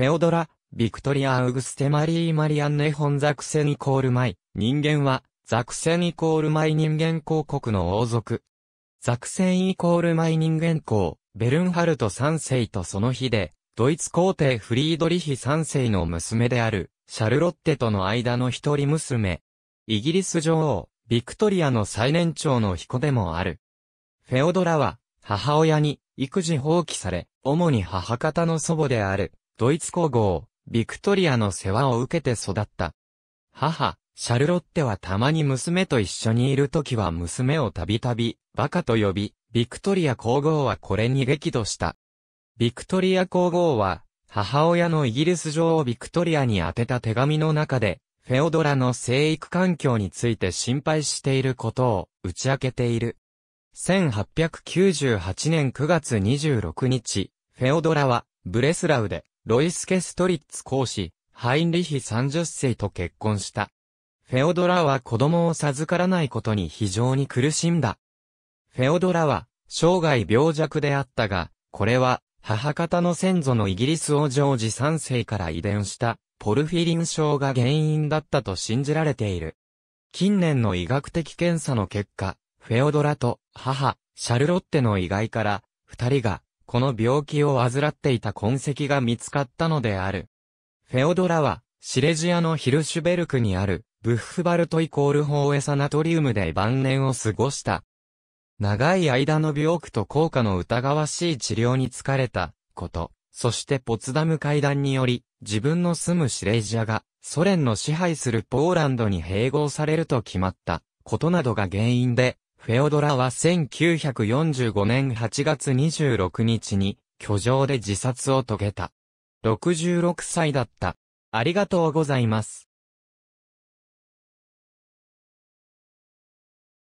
フェオドラ、ビクトリア・アウグステ・マリー・マリアンネ・ホン・ザクセニコール・マイ、人間は、ザクセンイコールマイ人間公国の王族。ザクセンイコールマイ人間公、ベルンハルト3世とその日で、ドイツ皇帝フリードリヒ3世の娘である、シャルロッテとの間の一人娘。イギリス女王、ビクトリアの最年長の彦でもある。フェオドラは、母親に育児放棄され、主に母方の祖母である、ドイツ皇后、ビクトリアの世話を受けて育った。母、シャルロッテはたまに娘と一緒にいる時は娘をたびたび、バカと呼び、ビクトリア皇后はこれに激怒した。ビクトリア皇后は、母親のイギリス女王ビクトリアに宛てた手紙の中で、フェオドラの生育環境について心配していることを打ち明けている。1898年9月26日、フェオドラはブレスラウでロイスケ・ストリッツ公師、ハインリヒ30世と結婚した。フェオドラは子供を授からないことに非常に苦しんだ。フェオドラは、生涯病弱であったが、これは、母方の先祖のイギリス王ジョージ3世から遺伝した、ポルフィリン症が原因だったと信じられている。近年の医学的検査の結果、フェオドラと母、シャルロッテの意外から、二人がこの病気を患っていた痕跡が見つかったのである。フェオドラは、シレジアのヒルシュベルクにある、ブッフバルトイコールホーエサナトリウムで晩年を過ごした。長い間の病苦と効果の疑わしい治療に疲れたこと、そしてポツダム会談により、自分の住むシレジアが、ソ連の支配するポーランドに併合されると決まった、ことなどが原因で、フェオドラは1945年8月26日に居城で自殺を遂げた。66歳だった。ありがとうございます。